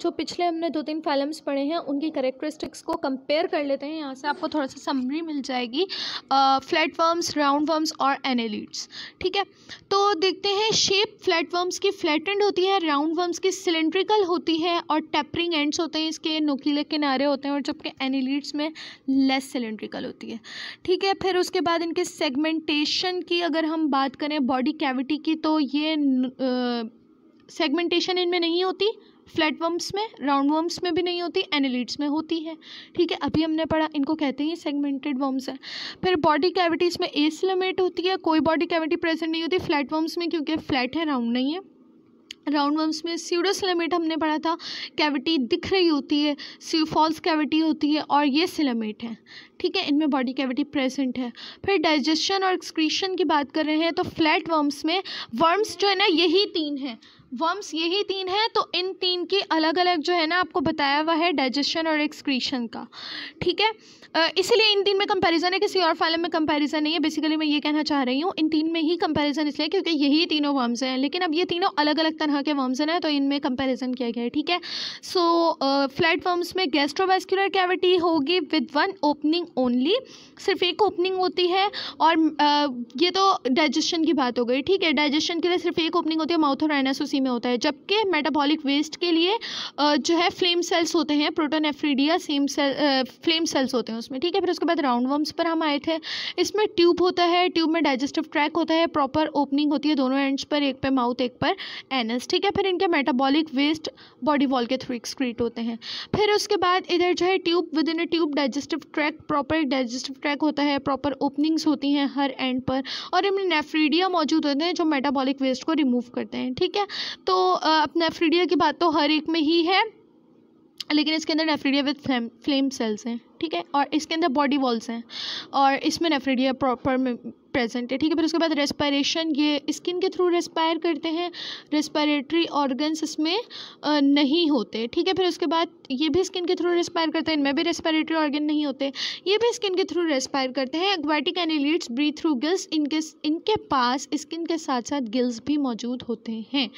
जो पिछले हमने दो तीन फाइलम्स पढ़े हैं उनकी करेक्टरिस्टिक्स को कंपेयर कर लेते हैं यहाँ से आपको थोड़ा सा समरी मिल जाएगी फ्लैट वर्म्स राउंड वर्म्स और एनेलिड्स ठीक है तो देखते हैं शेप फ्लैट वर्म्स की फ्लैटेंड होती है राउंड वर्म्स की सिलेंड्रिकल होती है और टेपरिंग एंड्स होते हैं इसके नोकीले किनारे होते हैं और जबकि एनिलीड्स में लेस सिलेंड्रिकल होती है ठीक है फिर उसके बाद इनके सेगमेंटेशन की अगर हम बात करें बॉडी कैविटी की तो ये सेगमेंटेशन इनमें नहीं होती फ्लैट वर्म्स में राउंड वर्म्स में भी नहीं होती एनिलिट्स में होती है ठीक है अभी हमने पढ़ा इनको कहते हैं सेगमेंटेड वर्म्स हैं फिर बॉडी कैविटीज़ में एस लिमिट होती है कोई बॉडी कैविटी प्रेजेंट नहीं होती फ्लैट वर्म्स में क्योंकि फ्लैट है राउंड नहीं है राउंड वर्म्स में सीडोस लिमिट हमने पढ़ा था कैविटी दिख रही होती है फॉल्स कैविटी होती है और ये सिलेमेट है ठीक है इनमें बॉडी कैविटी प्रेजेंट है फिर डाइजेशन और एक्सक्रीशन की बात कर रहे हैं तो फ्लैट वर्म्स में वर्म्स जो है ना यही तीन हैं वर्म्स यही तीन हैं तो इन तीन के अलग अलग जो है ना आपको बताया हुआ है डाइजेशन और एक्सक्रीशन का ठीक है इसलिए इन तीन में कंपैरिजन है किसी और फाइलम में कंपैरिजन नहीं है बेसिकली मैं ये कहना चाह रही हूँ इन तीन में ही कंपैरिजन इसलिए क्योंकि यही तीनों वर्म्स हैं लेकिन अब ये तीनों अलग अलग तरह के वर्म्स हैं तो इनमें कंपेरिजन किया गया है ठीक है सो फ्लैट वर्म्स में गैस्ट्रोवेस्कुलर कैविटी होगी विद वन ओपनिंग ओनली सिर्फ एक ओपनिंग होती है और uh, ये तो डाइजेशन की बात हो गई ठीक है डाइजेशन के लिए सिर्फ एक ओपनिंग होती है माउथ और एनासोसिएशन उसी में होता है जबकि मेटाबॉलिक वेस्ट के लिए जो है फ्लेम सेल्स होते हैं protonephridia same cell flame cells होते हैं उसमें ठीक है फिर उसके बाद राउंड वर्म्स पर हम आए थे इसमें ट्यूब होता है ट्यूब में डाइजेस्टिव ट्रैक होता है प्रॉपर ओपनिंग होती है दोनों एंड्स पर एक पे माउथ एक पर एनस ठीक है फिर इनके मेटाबॉलिक वेस्ट बॉडी वॉल के थ्रू एक्सक्रीट होते हैं फिर उसके बाद इधर जो है tube within a tube digestive tract proper digestive tract होता है प्रॉपर ओपनिंग्स होती हैं हर एंड पर और इनमें नेफ्रीडिया मौजूद होते हैं जो मेटाबॉलिक वेस्ट को रिमूव करते हैं ठीक है तो अपना फ्रीडिया की बात तो हर एक में ही है लेकिन इसके अंदर nephridia with flame flame cells हैं ठीक है और इसके अंदर बॉडी वॉल्स हैं और इसमें नेफ्रीडिया प्रॉपर प्रेजेंट है ठीक है फिर उसके बाद रेस्पायरेशन ये स्किन के थ्रू रेस्पायर करते हैं रेस्पायरेटरी ऑर्गन्स इसमें नहीं होते ठीक है फिर उसके बाद ये भी स्किन के थ्रू रेस्पायर करते हैं इनमें भी रेस्पायरेटरी ऑर्गन नहीं होते ये भी स्किन के थ्रू रेस्पायर करते हैं aquatic annelids breathe through gills इनके इनके पास स्किन के साथ साथ गिल्स भी मौजूद होते हैं